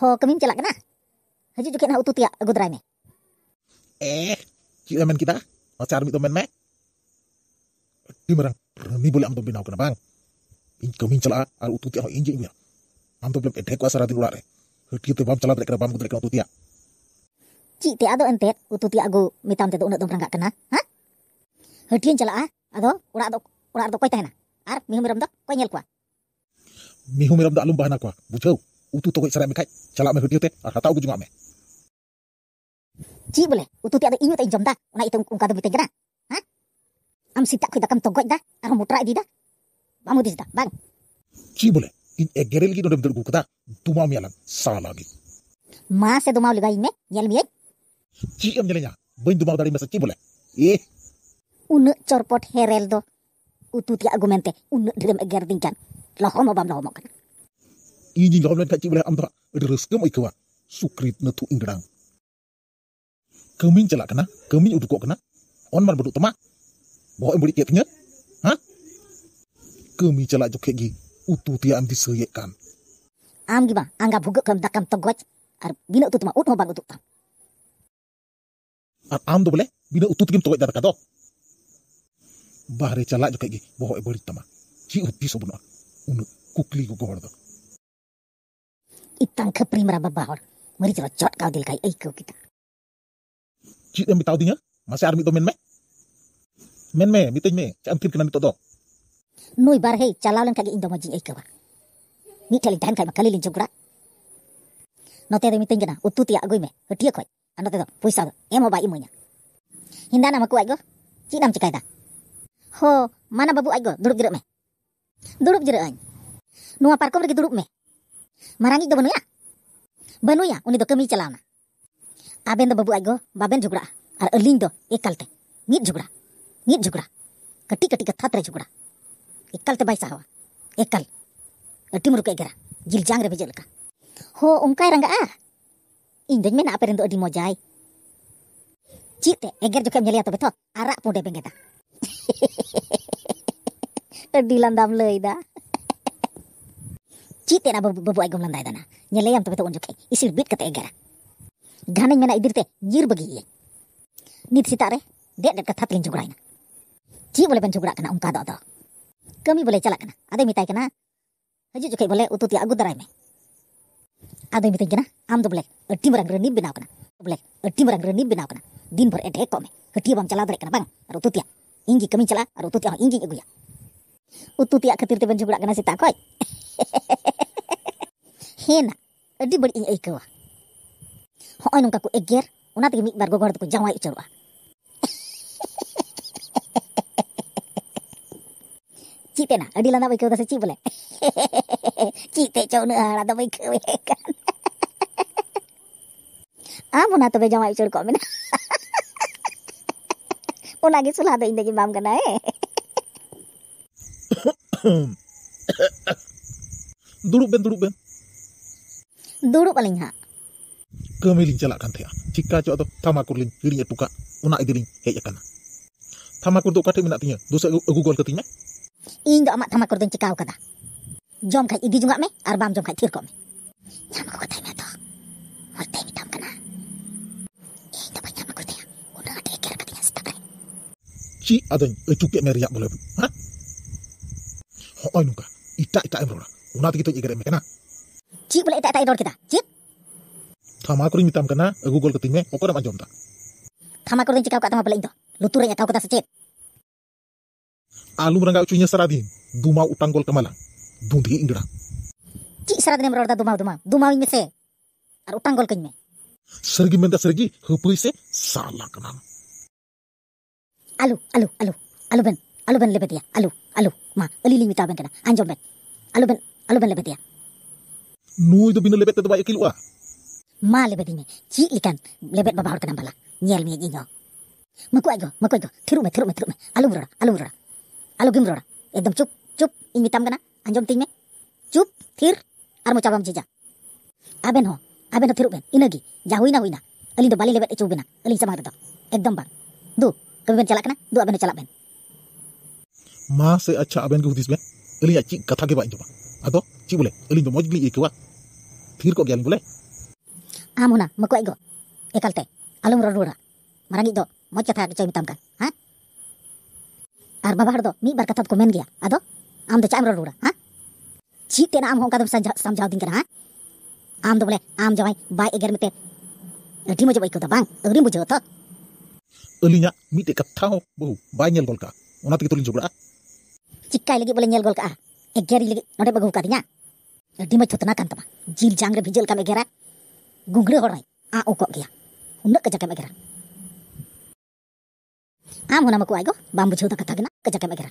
ho kami chalak eh, eh. ah, na haji juke na ututia gudrai me eh ki lemen kita ma char mi to men me ti marang ni bole am to binau kana bang in kami chala al ututia ho injing me am to blek de kwa sara din ulare ti te bam chala blekra bam gudrai ka ututia ci te ado ente ututia go mitam te do unak do prangka kana ha hatien chala ado ura do ura do koi tahena ar mihumiram do koi nyel kwa mihumiram do alum bahana kwa bujau utu tokoi sara mekai chala me hutiote ar hatau gujunga ji boleh, utu ti ada inyo tak injomda ona itung ungka do buteng kana ha am sita khida kam togoi da ar mutra di da bamu di da bang ji boleh, in e eh, gerel gi do dur gukta tuma mi alan sala gi ma se do mau ligai me yel mi ji am jelenya bain do mau dari mesa ji boleh? e eh. unu corpot herel do utu ti agumente unu dirim e gerdingkan lahomo bam lahomo kan? Ini lobla tak cibla amra deres kem ikwa sukrit na tu Kami celak kena keming uduk kena on mar beduk tema bahwa embuli tiapnya ha Kami celak joke kegi, utu tia am diseyek kan am gi ba angga bugek kam dakam togoj ar bina utu tema utu ho bang utu tam ar am do bole bina utu tim togoj dar kado bahre celak joke gi bahwa embuli tema ki utu sobuna unu kukli gu gordo tangkap meraba bahor, Mari chalo chot kau dilkai kai kita. Cik yang bitau dinga? Masih armi to men me? Men me, biteng me. Cak amkir kena to. Noi bar hei chalau len kagi indo majing ai kawa. Ni tali tahan kai makali lin jogura. Note de miteng kena utu tia agoi me. Hatia khoi. Ano te do puisa do. Emo bai imunya. Hindana maku ai go. Cik dam cikai da. Ho, mana babu ai go. Duduk me. Duduk jerak ain. Nua parkom regi duduk me. ᱢᱟᱨᱟᱝᱤᱡ ᱫᱚ ᱵᱟᱹᱱᱩᱭᱟ ᱵᱟᱹᱱᱩᱭᱟ ᱩᱱᱤ ᱫᱚ ᱠᱟᱹᱢᱤᱭ ᱪᱟᱞᱟᱣᱱᱟ ᱟᱵᱮᱱ ᱫᱚ ᱵᱟᱹᱵᱩ ᱟᱡᱜᱚ ᱵᱟᱵᱮᱱ ᱡᱷᱚᱜᱽᱲᱟᱜᱼᱟ ᱟᱨ ᱟᱹᱞᱤᱧ ᱫᱚ ᱮᱠᱟᱞᱛᱮ ᱢᱤᱫ ᱡᱷᱚᱜᱽᱲᱟ ᱢᱤᱫ ᱡᱷᱚᱜᱽᱲᱟ ᱠᱟᱹᱴᱤᱡ ᱠᱟᱹᱴᱤᱡ ᱠᱟᱛᱷᱟ ᱛᱮ ᱡᱷᱚᱜᱽᱲᱟ ᱮᱠᱟᱞᱛᱮ ᱵᱟᱭ ᱥᱟᱦᱟᱣᱟ ᱮᱠᱟᱞ ᱟᱹᱴᱤ ᱢᱩᱨᱩᱠ ᱮᱜᱮᱨᱟ ᱡᱤᱞ ᱡᱟᱝ ᱨᱮ ᱵᱷᱮᱡᱟᱜ ᱞᱮᱠᱟ ᱦᱚ ᱚᱱᱠᱟᱭ ᱨᱟᱸᱜᱟᱜᱼᱟ ᱤᱧ ᱫᱚᱧ ᱢᱮᱱᱟ ᱟᱯᱮᱨᱮᱱ ᱫᱚ ᱟᱹᱰᱤ ᱢᱚᱡᱟᱭ ᱪᱮᱫ ᱛᱮ ᱮᱜᱮᱨ ᱡᱚᱠᱷᱮᱢ ᱧᱮᱞᱮᱭᱟ ᱛᱚᱵᱮ ᱛᱚ ᱟᱨᱟᱜ ᱯᱩᱸᱰᱮ ᱵᱮᱸᱜᱮᱫᱟ ᱟᱹᱰᱤ ᱞᱟᱸᱫᱟᱢ ᱞᱟᱹᱭᱫᱟ ᱪᱮᱫ ᱛᱮᱱᱟ ᱵᱟᱹᱵᱩ ᱟᱡ ᱜᱚᱢ ᱞᱟᱸᱫᱟᱭ ᱫᱟᱱᱟ ᱧᱮᱞᱮᱭᱟᱢ ᱛᱚᱵᱮ ᱛᱚ ᱩᱱ ᱡᱚᱠᱷᱮᱡ ᱤᱥᱤᱲ ᱵᱤᱫ ᱠᱟᱛᱮ ᱮᱜᱮᱨᱟ ᱜᱷᱟᱱᱟᱧ ᱢᱮᱱᱟ ᱤᱫᱤᱨᱛᱮ ᱧᱤᱨ ᱵᱟᱹᱜᱤᱭᱟᱹᱧ ᱱᱤᱛ ᱥᱮᱛᱟᱜ ᱨᱮ ᱫᱮᱡ ᱫᱮᱡ ᱠᱟᱛᱷᱟ ᱛᱮᱞᱤᱧ ᱡᱷᱚᱜᱽᱲᱟᱭᱱᱟ ᱪᱮᱫ ᱵᱚᱞᱮ ᱵᱮᱱ ᱡᱷᱚᱜᱽᱲᱟᱜ ᱠᱟᱱᱟ ᱚᱱᱠᱟ ᱫᱚ ᱟᱫᱚ ᱠᱟᱹᱢᱤ ᱵᱚᱞᱮ ᱪᱟᱞᱟᱜ ᱠᱟᱱᱟ ᱟᱫᱚᱭ ᱢᱮᱛᱟᱭ ᱠᱟᱱᱟ ᱦᱤᱡᱩᱜ ᱡᱚᱠᱷᱮᱡ ᱵᱚᱞᱮ ᱩᱛᱩ ᱛᱮᱭᱟᱜ ᱟᱹᱜᱩ ᱫᱟᱨᱟᱭ ᱢᱮ ᱟᱫᱚᱭ ᱢᱤᱛᱟᱹᱧ ᱠᱟᱱᱟ ᱟᱢ ᱫᱚ ᱵᱚᱞᱮ ᱟᱹᱰᱤ ᱢᱟᱨᱟᱝ ᱨᱟᱹᱱᱤᱢ ᱵᱮᱱᱟᱣ ᱠᱟᱱᱟ ᱵᱚᱞᱮ ᱟᱹᱰᱤ ᱢᱟᱨᱟᱝ ᱨᱟᱹᱱᱤᱢ ᱵᱮᱱᱟᱣ ᱠᱟᱱᱟ ᱫᱤᱱ ᱵᱷᱳᱨ ᱮᱴᱮ ᱠᱚᱜ ᱢᱮ ᱦᱟᱹᱴᱤᱭᱟᱹ ᱵᱟᱢ ᱪᱟᱞᱟᱣ ᱫᱟᱲᱮᱭᱟᱜ ᱠᱟᱱᱟ ᱵᱟᱝ ᱟᱨ ᱩᱛᱩ ᱛᱮᱭᱟᱜ ᱤᱧᱜᱮ ᱠᱟᱹᱢᱤᱧ ᱪᱟᱞᱟᱜᱼᱟ ᱟᱨ ᱩᱛᱩ ᱛᱮᱭᱟᱜ ᱦᱚᱸ ᱤᱧᱜᱤᱧ ᱟᱹᱜᱩᱭᱟ ᱩᱛᱩ ᱛᱮᱭᱟᱜ ᱠᱷᱟᱹᱛᱤᱨ ᱛᱮᱵᱮᱱ ᱡᱷᱚᱜᱽᱲᱟᱜ ᱠᱟᱱᱟ ᱥᱮᱛᱟᱜ ᱠᱷᱚᱡ hena adi badi ing aikawa hoy nungka ku eger ona tege mik bar gogor ko jawai icharua cite na adi lana baikawa sa cibule cite chau na ara da baikawa kan amu na tobe jawai ichar ko mena ona ge sulha da indegi bam kana e duduk ben duduk ben dulu paling ha. Kami ling jalak kan teh. Jika cok atau tamakur ling diri ya tuka, unak itu ling heja ya kan. Tamakur tuh katet minat tinya, dosa aku gol ketinya. Indo amat tamakur tuh cikau kata. Jom kayak ibi juga me, arbam jom kayak tirko me. Nama aku tanya tuh, mau tanya minta kana. Indo banyak nama aku tanya, udah ada ikir katanya setakai. Si adon, cukai meriak boleh bu, ha? Oh, ini nunggu. Ita, ita, emrola. Unat kita ikir emek kana cip boleh tak tak dor kita cip thama kurin mitam kana eh, google kating me okoram ajom ta thama kurin cikau ka thama boleh indo luture nya kau kata secep alum rangga ucunya saradin duma utang gol kemala dundi indra cik saradin meror da duma duma duma ini se ar utang gol kinme sergi mentah sergi hupui se salah kana alu alu alu alu ben alu ben lebetia alu alu ma ali limita ben kana anjom ben alu ben alu ben lebetia ᱱᱩᱭᱫᱚ 빈 ਲੈべᱛᱮᱫᱚ বাইকᱤᱞᱚᱣᱟ ᱢᱟ ᱞᱮᱵᱮᱫᱤᱧᱮ ᱪᱤᱠ ᱞᱤᱠᱟᱱ ᱞᱮᱵᱮᱫ ᱵᱟᱵᱟ ᱦᱚᱲ ᱠᱟᱱᱟ ᱵᱟᱞᱟ ᱧᱮᱞ ᱢᱤᱧᱤᱧᱚ ᱢᱟᱠᱚᱣᱟᱡᱚ ᱢᱟᱠᱚᱭᱫᱚ ᱛᱷᱤᱨᱩ ᱢᱮ ᱛᱷᱤᱨᱩ ᱢᱮ ᱛᱷᱤᱨᱩ ᱢᱮ ᱟᱞᱩᱢᱨᱟ ᱟᱞᱩᱢᱨᱟ ᱟᱞᱩ ᱜᱤᱢᱨᱟ ᱮᱠᱫᱚᱢ ᱪᱩᱯ ᱪᱩᱯ ᱤᱧ ᱢᱤᱛᱟᱢ ᱠᱟᱱᱟ ᱟᱸᱡᱚᱢ ᱛᱤᱧ ᱢᱮ ᱪᱩᱯ ᱛᱷᱤᱨ ᱟᱨ ᱢᱚᱪᱟ ᱵᱟᱢ ᱡᱤᱡᱟ ᱟᱵᱮᱱ ᱦᱚ ᱟᱵᱮᱱ ᱛᱷᱤᱨᱩ ᱵᱮᱱ ᱤᱱᱟᱹᱜᱤ ᱡᱟᱦᱩᱭ ᱱᱟ ᱦᱩᱭ Ato, si bule, elin ah, e do mojgli ikwa. Thir ko boleh. bule. Amuna, mako ego. Ekalte, alum rorura. Marangi do, mojcha thayak chay mitam kan. Ha? Ar babahar do, mi bar katab ko men gya. Ato, am do chayam rorura. Ha? Chit te na am hongka dum samjhao din Ha? Am do bule, am jawai bai eger mite. Di mojo ikut kota bang, eri mojo to. Elinya, mi te tau, bahu, bai nyel golka. Unat kita lihat juga. Cikai lagi boleh nyel gol ah? ᱮᱜᱮᱨᱤ ᱞᱟᱹᱜᱤᱫ ᱱᱚᱰᱮᱢ ᱟᱹᱜᱩ ᱠᱟᱫᱤᱧᱟ ᱟᱹᱰᱤ ᱢᱚᱡᱽ ᱛᱷᱚᱛᱱᱟ ᱠᱟᱱ ᱛᱟᱢᱟ ᱡᱤᱞ ᱡᱟᱝ ᱨᱮ ᱵᱷᱤᱡᱟᱹᱞ ᱠᱟᱢ ᱮᱜᱮᱨᱟ ᱜᱩᱝᱜᱲᱟᱹ ᱦᱚᱲᱟᱭ ᱟ ᱩᱠᱚᱜ ᱜᱮᱭᱟ ᱩᱱᱟᱹᱜ ᱠᱟᱡᱟᱠᱮᱢ ᱮᱜᱮᱨᱟ ᱟᱢ ᱦᱚᱱᱟ ᱢᱟᱠᱚ ᱟᱭᱜᱚ ᱵᱟᱢ ᱵᱩᱡᱷᱟᱹᱣ ᱫᱟ ᱠᱟᱛᱷᱟ ᱜᱮᱱᱟ ᱠᱟᱡᱟᱠᱮᱢ ᱮᱜᱮᱨᱟ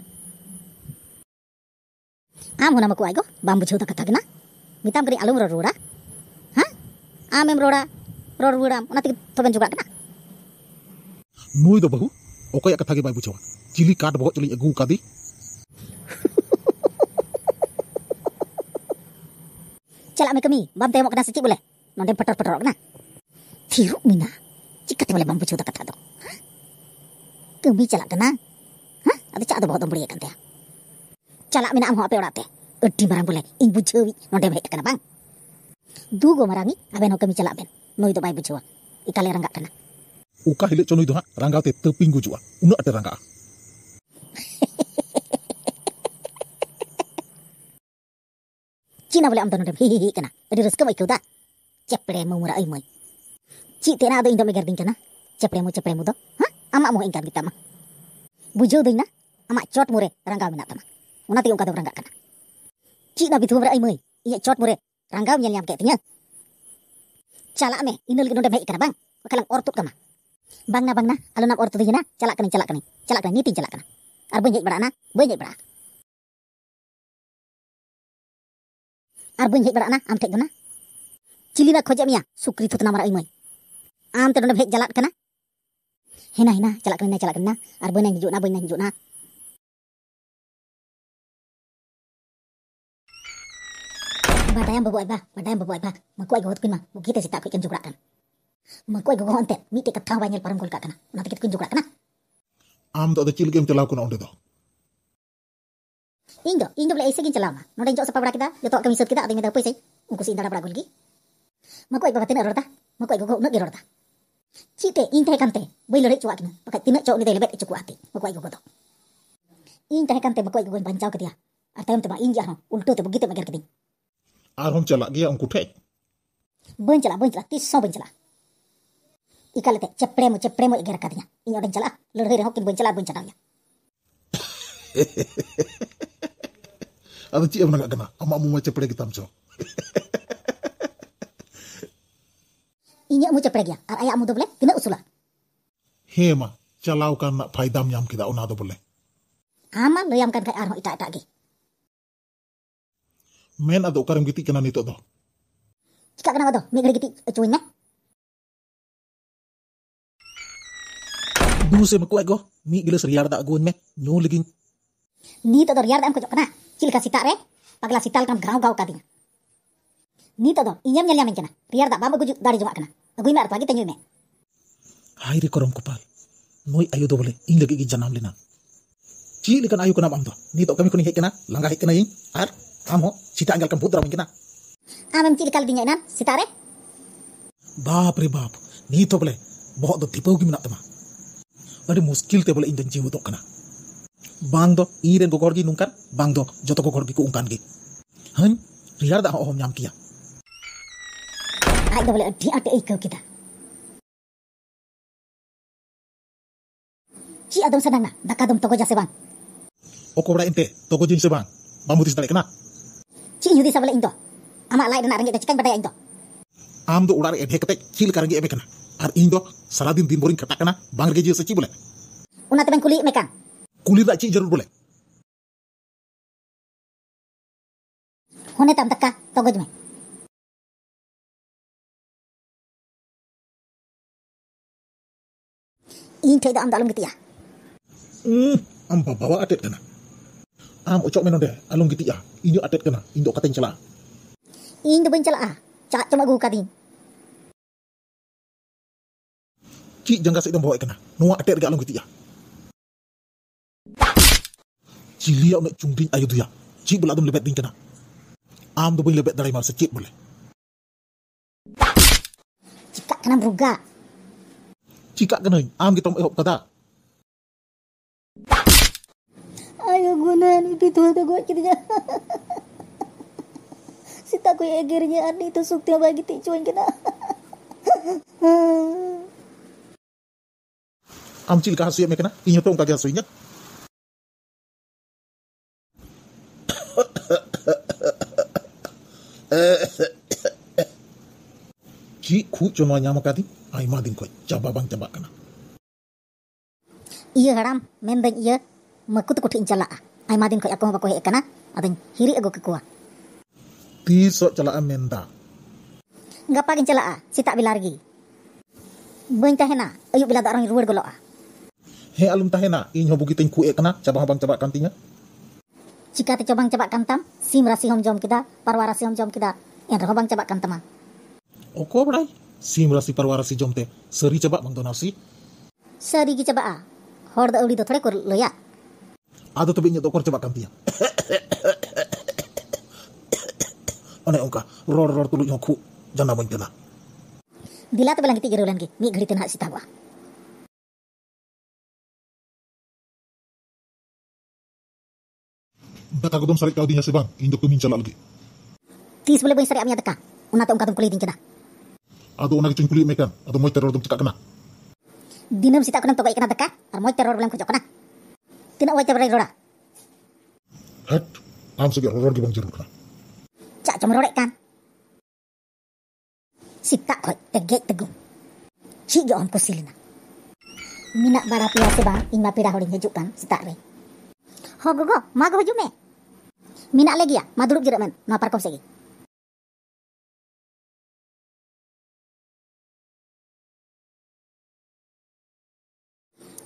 ᱟᱢ ᱦᱚᱱᱟ ᱢᱟᱠᱚ ᱟᱭᱜᱚ ᱵᱟᱢ ᱵᱩᱡᱷᱟᱹᱣ ᱫᱟ ᱠᱟᱛᱷᱟ ᱜᱮᱱᱟ ᱢᱮᱛᱟᱢ ᱠᱟᱹᱱᱟᱹᱧ ᱟᱞᱚᱢ ᱨᱚᱲ ᱨᱩᱣᱟᱹᱲᱟ ᱦᱮᱸ ᱟᱢᱮᱢ ᱨᱚᱲᱟ ᱨᱚᱲ ᱨᱩᱣᱟᱹᱲᱟᱢ ᱚᱱᱟ ᱛᱮᱜᱮ ᱛᱚᱵᱮᱧ ᱡᱚᱜᱟᱜ ᱠᱟᱱᱟ ᱱᱩᱭ ᱫᱚ ᱵᱟᱹᱦᱩ ᱚᱠᱚᱭᱟᱜ ᱠᱟᱛᱷᱟ ᱜᱮ ᱵᱟᱭ ᱵᱩᱡᱷᱟᱹᱣᱟ ᱪᱤᱞᱤ ᱠᱟᱴ ᱵᱚᱦᱚᱜ ᱪᱚᱞᱤᱧ ᱟᱹᱜᱩ ᱠᱟᱫᱮ celak mai kami bam tai mok kena sikit boleh mam tai petar petar kena tiru mina cikat boleh bam bucu tak kata tu ke bi celak kena ha ada cak ada bodoh boleh kan dia celak mina ngok ape orang teh edi barang boleh in bucu wi nonde baik kena bang dugo marami abe nok kami celak ben noi tu bai bucu ikale rangga kena uka hilik cunu itu ha rangga te teping gujua uno ada rangga Cina bole am do nodem kena. hi hi kana adi raskam aikaw da chepre mu mura oi moi chi te na do indo me gerdin kana chepre mu chepre mu do ha ama mu ingkan kita ma bujau doina ama chot mure rangga mena tama ona ti ongka do rangga kena. chi na bitu mura oi iya chot mure rangga mena nyam ke tinya chala me inul ke nodem hi kana bang kalang ortut kama bangna bangna alona ortut dina chala kana chala kana chala kana niti chala kana ar bunyi berana bunyi berak. ar buin hek barana am thek dona chili ba khojamiya sukri phutna mara oi moi am te dona bhek jalat kana hena hena jalat kana jalat kana ar buin na na hijuna badai am bobai ba badai am bobai ba ma koi gohot kin ma bu kite sita koi kin jukra kan ma koi gohot ante mite ka thawa nyel param kolka kana na te kit kin game chalau kana onde do ᱤᱧ ᱫᱚ ᱤᱧ ᱫᱚ ᱵᱚᱞᱮ ᱮᱭᱥᱮ ᱜᱤᱧ ᱪᱟᱞᱟᱣᱱᱟ ᱱᱚᱰᱮᱧ ᱡᱚᱜ ᱥᱟᱯᱷᱟ ᱵᱟᱲᱟ ᱠᱮᱫᱟ ᱡᱚᱛᱚᱣᱟᱜ ᱠᱟᱹᱢᱤ ᱥᱟᱹᱛ ᱠᱮᱫᱟ ᱟᱫᱚᱧ ᱢᱮᱱᱫᱟ ᱯᱚᱭᱥᱟᱧ ᱩᱱᱠᱩ ᱥᱮᱫ ᱤᱧ ᱫᱟᱬᱟ ᱵᱟᱲᱟ ᱜᱩᱱ ᱜᱮ ᱢᱟᱠᱚ ᱟᱡ ᱵᱟᱵᱟ ᱛᱤᱱᱟᱹᱜ ᱨᱚᱲᱫᱟ ᱢᱟᱠᱚ ᱟᱡ ᱜᱚᱜᱚ ᱩᱱᱟᱹᱜ ᱜᱮ ᱨᱚᱲᱫᱟ ᱪᱮᱫ ᱛᱮ ᱤᱧ ᱛᱟᱦᱮᱸ ᱠᱟᱱᱛᱮ ᱵᱟᱹᱧ ᱞᱟᱹᱲᱦᱟᱹᱭ ᱪᱚᱣᱟᱜ ᱠᱤᱱᱟ ᱵᱟᱠᱷᱟᱡ ᱛᱤᱱᱟᱹᱜ ᱪᱚᱜ ᱩᱱᱤ ᱫᱚᱭ ᱞᱮᱵᱮᱫ ᱦᱚᱪᱚ ᱠᱚᱣᱟ ᱛᱤ ᱢᱟᱠᱚ ᱟᱡ ᱜᱚᱜᱚ ᱫᱚ ᱤᱧ ᱛᱟᱦᱮᱸ ᱠᱟᱱᱛᱮ ᱢᱟᱠᱚ ᱟᱡ ᱜᱚᱜᱚᱧ ᱵᱟᱧᱪᱟᱣ ᱠᱮᱫᱮᱭᱟ ᱟᱨ ᱛᱟᱭᱚᱢ ᱛᱮᱢᱟ ᱤᱧ ᱜᱮ ᱟᱨᱦᱚᱸ ᱩᱞᱴᱟᱹ ᱛᱮ ᱵᱩᱜᱤᱛᱮ ᱢᱮᱜᱮᱨ ᱠᱤᱫᱤᱧ ᱟᱨᱦᱚᱸᱢ ᱪᱟᱞᱟᱜ ᱜᱮᱭᱟ ᱩᱱᱠᱩ ᱴᱷᱮᱡ ᱵᱟᱹᱧ ᱪᱟᱞᱟᱜ ᱵᱟᱹᱧ ᱪᱟᱞᱟᱜ ᱛᱤᱥ ᱦᱚᱸ ᱵᱟᱹᱧ ᱪᱟᱞᱟᱜ ᱤᱠᱟᱞᱮᱛᱮ ᱪᱮᱯᱲᱮ ᱢᱚ ᱪᱮᱯᱲᱮ ᱢᱚ ᱮᱜᱮᱨ ᱠᱟᱫᱤᱧᱟ ᱤᱧ ᱚᱸᱰᱮᱧ ᱪᱟᱞᱟᱜᱼᱟ ᱞᱟᱹᱲᱦᱟᱹᱭ ᱨᱮᱦᱚᱸ ᱠᱤᱱ ᱵᱟᱹᱧ ᱪᱟᱞᱟᱜᱼᱟ ᱵᱟᱹᱧ ᱪᱟᱞᱟᱣ ᱜᱮᱭᱟ ada ci amna nga gëna ama amu ma ci preg tam so inya amu ci preg ya ar aya amu doble tina usula hema law kan na faidam yam da ona doble ama lo yam kan kay arho ita ita gi men adu karam giti kana nito do Cika kenapa tuh? Mikir gitu, eh, cuinnya. Eh. Duse makuwag ko. Mi gilas riyar da agun me. Nung liging. Ni to riyar da am kajok kana chilka sitak re pagla sital kam gaw gaw kadinga nito do ini yang yamen kana riyar tak, baba guju dari jomak kana agui mar pagi tanyu me hai re korom kopal noi ayu do bole ing lagi gi janam lena chi lekan ayo kana am ini nito kami kuni hek kana langga hek kana ing ar amo sita anggal kam putra mungkin amem chi lekal dinya nan sitare bap re bap nito bole bohok do tipu gi menak tama ᱟᱹᱰᱤ ᱢᱩᱥᱠᱤᱞ ᱛᱮ ᱵᱚᱞᱮ ᱤᱧ ᱫᱚᱧ ᱡᱤᱣᱮᱫᱚᱜ ᱠᱟᱱᱟ bang do iren go gorgi nungkan bang do joto go gorgi ko ungkan ge han riar da ho nyam kia ya. ai do bole adi ate ko kita ci Adam sadang na dakadom togo jase bang okobra inte, togo jin se bang bamutis dale kana ci yudi sabale indo ama lai dana da cikan badai indo am do ular ebe kete chil karangi ebe kena ar indo saladin din boring kata kena bang rege jese ci bole una teben kuli mekan kulit lirak ci jarul bu hone tam takka togoj me in tay da am dalung gitu ya ah. hmm am bawa atet kana am ocok menonde alung gitu ya ini atet kana indo katen celah Indo do ben celah ah. cak cuma gu kadin ci jangka sik bawa kana nuwa atet ga alung gitu ya ci li na cungding ayu duya ci bala dum lebet ding kana am do buñ lebet dalay mal sa ci bale ci ka kana buga ci ka kana am gi tom ehop kata ayo gunan pitu to go kirja sita ko egirnya ani itu sukti bagi ti cuan kana am cil ka hasu ya mekana inyo tong ka ga cuma nyamukati ay madin ko jaba bang jaba kana iya haram membeng iya makut kut injala ah. ay madin ko akong bako hekana adin hiri ago kekua ti so jala ah, menda nga pagin jala a ah. sita bilargi buing tahena ayo bilada arang ruwer golo a he alum tahena inyo bukitin ku ekana jaba bang jaba kantinya jika te cobang cepat kantam, sim rasi hom jom kita, parwa rasi kita, yang roh bang cepat kantama. Oko, bray simulasi si jomte seri coba mentonasi seri coba a ah. hor da uli do thore kor loya Ada tobi nyot coba kampia one ongka ror ror tulu nyoku jana main tena bila to belang kiti gerulan gi mi ghadi tena sitagwa ah. Daka ko dong sarik kau dinya sebang, indok tumin lagi. Tis boleh boleh sarik amnya teka, unata ungkatum kulitin kena atau nak cuci kulit mereka atau mahu teror untuk tak kena. Dina mesti tak kena untuk ikan teka, atau mahu teror untuk tak kena. Tiada wajah berani lora. Hat, am sejak lora di bangjeru kena. Cak cuma kan? Si tak kau tegak tegung. Si jauh aku silina. Minat barat ia seba, ingat kan? si tak ni. Ho gogo, mahu jukan? Minat lagi ya, madulup jerman, mahu parkom segi.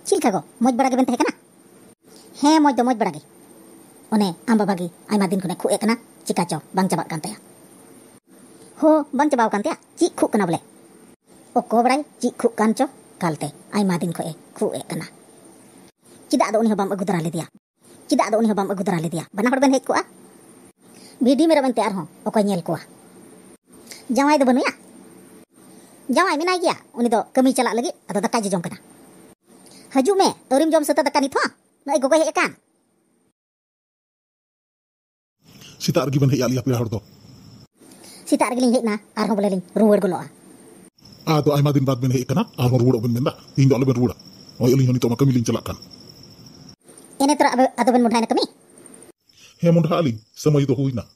ᱪᱮᱫ ᱞᱮᱠᱟ ᱜᱚ ᱢᱚᱡᱽ ᱵᱟᱲᱟ ᱜᱮᱵᱮᱱ ᱛᱟᱦᱮᱸ ᱠᱟᱱᱟ ᱦᱮᱸ ᱢᱚᱡᱽ ᱫᱚ ᱢᱚᱡᱽ ᱵᱟᱲᱟ ᱜᱮ ᱚᱱᱮ ᱟᱢ ᱵᱟᱵᱟ ᱜᱮ ᱟᱭᱢᱟ ᱫᱤᱱ ᱠᱷᱚᱱᱮ ᱠᱷᱩᱜ ᱮ ᱠᱟᱱᱟ ᱪᱤᱠᱟ ᱪᱚ ᱵᱟᱝ ᱪᱟᱵᱟᱜ ᱠᱟᱱ ᱛᱟᱭᱟ ᱦᱳ ᱵᱟᱝ ᱪᱟᱵᱟᱣ ᱠᱟᱱ ᱛᱟᱭᱟ ᱪᱮᱫ ᱠᱷᱩᱜ ᱠᱟᱱᱟ ᱵᱚᱞᱮ ᱚᱠᱚ ᱵᱟᱲᱟᱭ ᱪᱮᱫ ᱠᱷᱩᱜ ᱠᱟᱱ ᱪᱚ ᱠᱟᱞᱛᱮ ᱟᱭᱢᱟ ᱫᱤᱱ ᱠᱷᱚᱱᱮ ᱠᱷᱩᱜ ᱮ ᱠᱟᱱᱟ ᱪᱮᱫᱟᱜ ᱫᱚ ᱩᱱᱤ ᱦᱚᱸ ᱵᱟᱢ ᱟᱹᱜᱩ ᱫᱟᱨᱟ ᱞᱮᱫᱮᱭᱟ ᱪᱮᱫᱟᱜ ᱫᱚ ᱩᱱᱤ ᱦᱚᱸ ᱵᱟᱢ ᱟᱹᱜᱩ ᱫᱟᱨᱟ ᱞᱮᱫᱮᱭᱟ ᱵᱟᱱᱟ ᱦᱚᱲ ᱵᱮᱱ ᱦᱮᱡ ᱠᱚᱜᱼᱟ ᱵᱷᱤᱰᱤ ᱢᱮᱨᱚᱢ ᱮᱱᱛᱮ ᱟᱨᱦᱚᱸ ᱚᱠᱚᱭ ᱧᱮᱞ ᱠᱚᱣᱟ ᱡᱟᱶᱟᱭ ᱫᱚ ᱵᱟᱹᱱᱩᱭᱟ ᱡᱟᱶᱟᱭ ᱢᱮᱱᱟᱭ ᱜᱮᱭᱟ ᱩᱱᱤ ᱫᱚ ᱠᱟᱹᱢᱤ ᱪᱟᱞᱟᱜ ᱞᱟᱹᱜᱤᱫ ᱟᱫᱚ ᱫᱟᱠᱟᱭ ᱡᱚᱡᱚᱢ ᱠᱟᱱᱟ Hajume, urim jom serta tekan itu. Nai gogoy kan? Sita argi ban hei alia pira harto. Sita argi ling hei na, arno boleh ling ruwer gulo a. Ah to aima din bad ban hei kana, ruwer ban benda, ting dole ban ruwer. Oi ling hani to kami ling celakan. Ene tra ado ben mudhai kami. He mudhai ali, sama itu huina.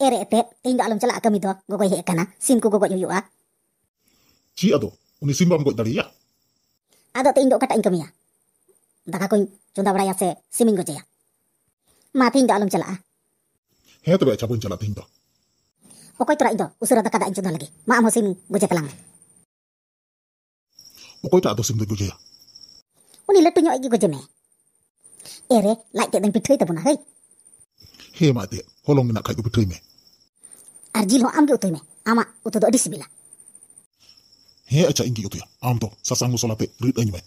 Ere te, ting dole celak kami do, gogoy hei kana, sim ku gogoy yuyu a. Ci ado, uni simbam gogoy dari ya ada tein Indo kata inkamia. Daka koin junda bada yase simingo jaya. Ma Indo do alum chala. Ah. He to be a chabun chala tein do. Okoi tra ido usura daka da inchunda lagi. Ma amo sim goja kalang. Okoi tra ado sim do goja ya. Uni letu nyo egi goja me. Ere eh, like te den pitri tabuna hei. He ma te holong na kai do pitri me. Arjilo amge utoi me. Ama utodo disibila he acha ingi yotuya amto sasangu solape rit anyway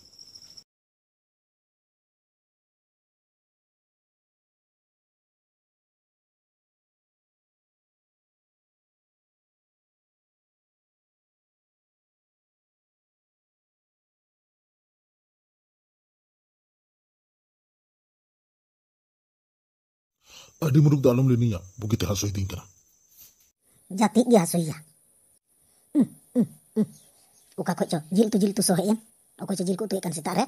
adi muruk dalam ya, bukit hasil tingkana. Jati dia hasil ya. Hmm, hmm, hmm uka ko jil tu jil tu so hen ako jil ku tu ikan sita re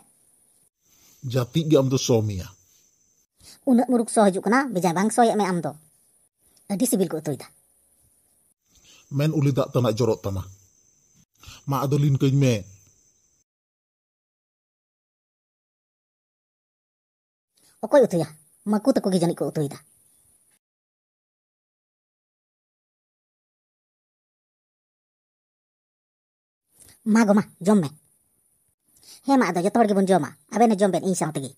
jati ya. gi am tu so mia unak muruk so haju kena beja bang so ya me am tu adi sibil ku tu ida men uli tak tanak jorok tama ma adolin ke me Okoy utuya, makuta ko gijani itu utuya. Mago ma, jombe. He ma ada jatuh pergi pun jombe. Aben a jombe nih sama tegi.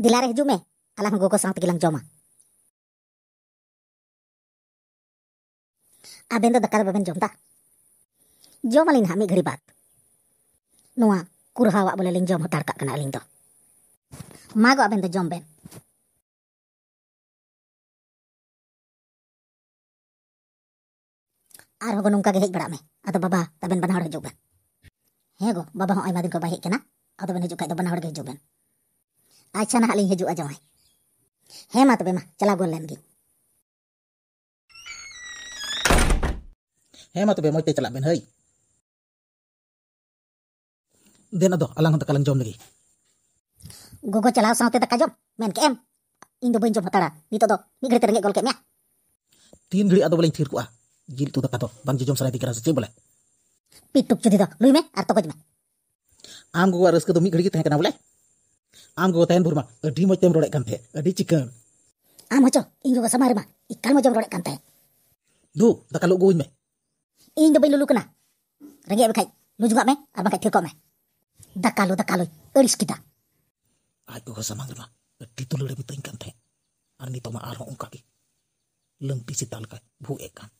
Dilarih jume, alam gogo sama tegi lang jombe. Aben tuh tekarbe pen jombe. Jombe nih nggak mikir ibad. Nua, kuru hawa boleh link jombe, tekarbe kenal link tuh. Mago aben tuh jombe. Arwah gunung kaki hek atau baba taben panah orang juga. Hei gu, baba hong ayat itu kau atau benih juga itu panah orang juga. Aisha nak lihat juga jauh. Hei ma, tapi ma, cila gu lembik. Hei ma, tapi mau cila benih. Dia nado, alang untuk kalian jom lagi. Gu gu cila usang main game. Indo benih jom hatara, di toto, migrate lagi kau kemia. Tiga atau paling tiga kuah. जिल तू दकातो बंग जिजोम सराय दिकरा से बोले पीटुक चदी दा लुई में आर तो कजमे आम गो रस के तो मी घड़ी के तहे कना बोले आम गो तहे भुरमा अडी मच तेम रोड़े कंथे अडी चिकन आम हचो इन गो समारे मा इकाल मजम में इन दबई में आज गो समारे मा अडी तो लड़े बितई कंथे अर नी तो मा लंपी सी तालका भू एकान